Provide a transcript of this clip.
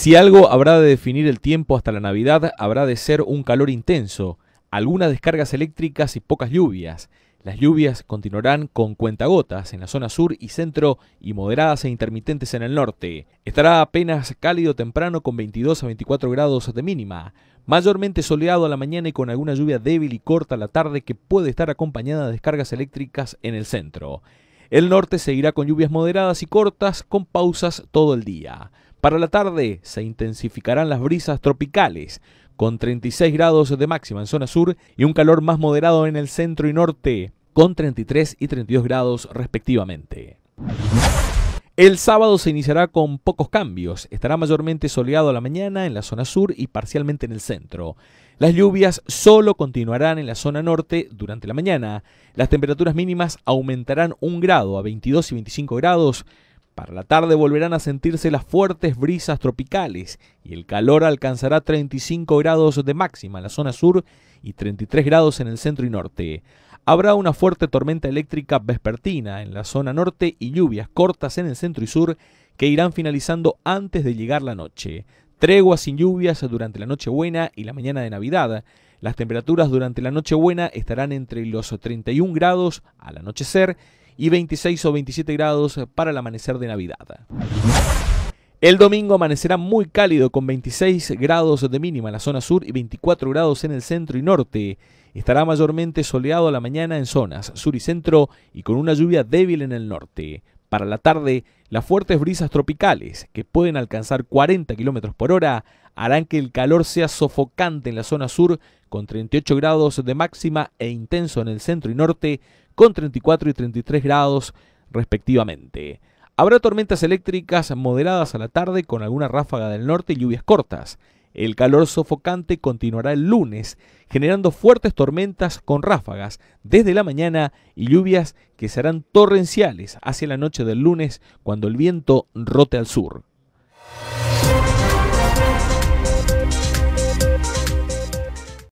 Si algo habrá de definir el tiempo hasta la Navidad, habrá de ser un calor intenso, algunas descargas eléctricas y pocas lluvias. Las lluvias continuarán con cuentagotas en la zona sur y centro y moderadas e intermitentes en el norte. Estará apenas cálido temprano con 22 a 24 grados de mínima. Mayormente soleado a la mañana y con alguna lluvia débil y corta a la tarde que puede estar acompañada de descargas eléctricas en el centro. El norte seguirá con lluvias moderadas y cortas con pausas todo el día. Para la tarde se intensificarán las brisas tropicales, con 36 grados de máxima en zona sur y un calor más moderado en el centro y norte, con 33 y 32 grados respectivamente. El sábado se iniciará con pocos cambios. Estará mayormente soleado la mañana en la zona sur y parcialmente en el centro. Las lluvias solo continuarán en la zona norte durante la mañana. Las temperaturas mínimas aumentarán un grado a 22 y 25 grados para la tarde volverán a sentirse las fuertes brisas tropicales y el calor alcanzará 35 grados de máxima en la zona sur y 33 grados en el centro y norte. Habrá una fuerte tormenta eléctrica vespertina en la zona norte y lluvias cortas en el centro y sur que irán finalizando antes de llegar la noche. Tregua sin lluvias durante la Nochebuena y la mañana de Navidad. Las temperaturas durante la Nochebuena estarán entre los 31 grados al anochecer y 26 o 27 grados para el amanecer de Navidad. El domingo amanecerá muy cálido con 26 grados de mínima en la zona sur y 24 grados en el centro y norte. Estará mayormente soleado a la mañana en zonas sur y centro y con una lluvia débil en el norte. Para la tarde, las fuertes brisas tropicales, que pueden alcanzar 40 km por hora, harán que el calor sea sofocante en la zona sur, con 38 grados de máxima e intenso en el centro y norte, con 34 y 33 grados respectivamente. Habrá tormentas eléctricas moderadas a la tarde con alguna ráfaga del norte y lluvias cortas. El calor sofocante continuará el lunes, generando fuertes tormentas con ráfagas desde la mañana y lluvias que serán torrenciales hacia la noche del lunes cuando el viento rote al sur.